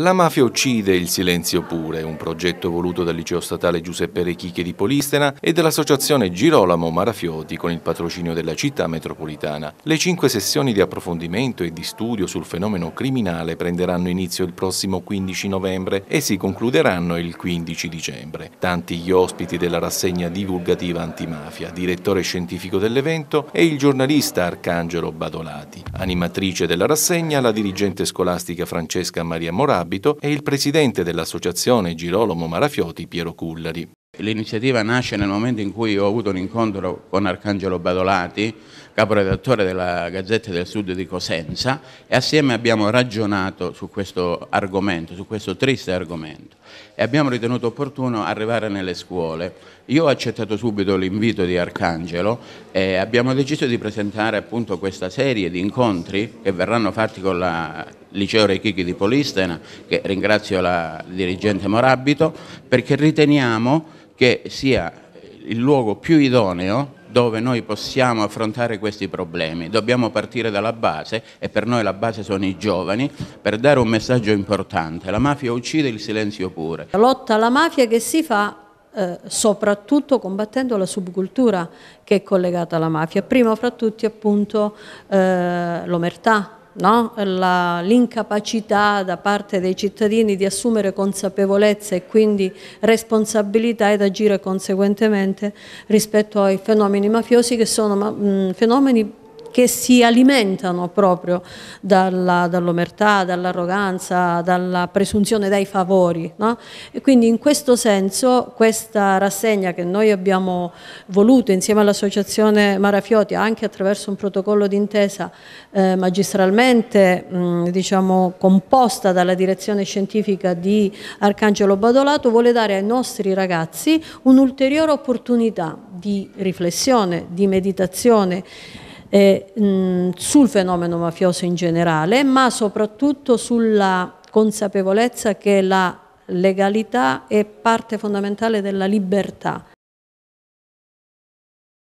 La mafia uccide il silenzio pure, un progetto voluto dal liceo statale Giuseppe Rechiche di Polistena e dall'associazione Girolamo Marafioti con il patrocinio della città metropolitana. Le cinque sessioni di approfondimento e di studio sul fenomeno criminale prenderanno inizio il prossimo 15 novembre e si concluderanno il 15 dicembre. Tanti gli ospiti della rassegna divulgativa antimafia, direttore scientifico dell'evento e il giornalista Arcangelo Badolati. Animatrice della rassegna la dirigente scolastica Francesca Maria Morabbi abito e il presidente dell'associazione Girolamo Marafioti Piero Cullari. L'iniziativa nasce nel momento in cui ho avuto un incontro con Arcangelo Badolati caporedattore della Gazzetta del Sud di Cosenza e assieme abbiamo ragionato su questo argomento, su questo triste argomento e abbiamo ritenuto opportuno arrivare nelle scuole. Io ho accettato subito l'invito di Arcangelo e abbiamo deciso di presentare appunto questa serie di incontri che verranno fatti con la liceo Rechichi di Polistena, che ringrazio la dirigente Morabito, perché riteniamo che sia il luogo più idoneo dove noi possiamo affrontare questi problemi. Dobbiamo partire dalla base e per noi la base sono i giovani per dare un messaggio importante. La mafia uccide il silenzio pure. La lotta alla mafia che si fa eh, soprattutto combattendo la subcultura che è collegata alla mafia, prima fra tutti appunto eh, l'omertà, no? l'incapacità da parte dei cittadini di assumere consapevolezza e quindi responsabilità ed agire conseguentemente rispetto ai fenomeni mafiosi che sono mh, fenomeni che si alimentano proprio dalla, dall'omertà, dall'arroganza, dalla presunzione dai favori. No? E quindi in questo senso questa rassegna che noi abbiamo voluto insieme all'Associazione Marafioti, anche attraverso un protocollo d'intesa eh, magistralmente mh, diciamo, composta dalla direzione scientifica di Arcangelo Badolato, vuole dare ai nostri ragazzi un'ulteriore opportunità di riflessione, di meditazione, eh, mh, sul fenomeno mafioso in generale, ma soprattutto sulla consapevolezza che la legalità è parte fondamentale della libertà.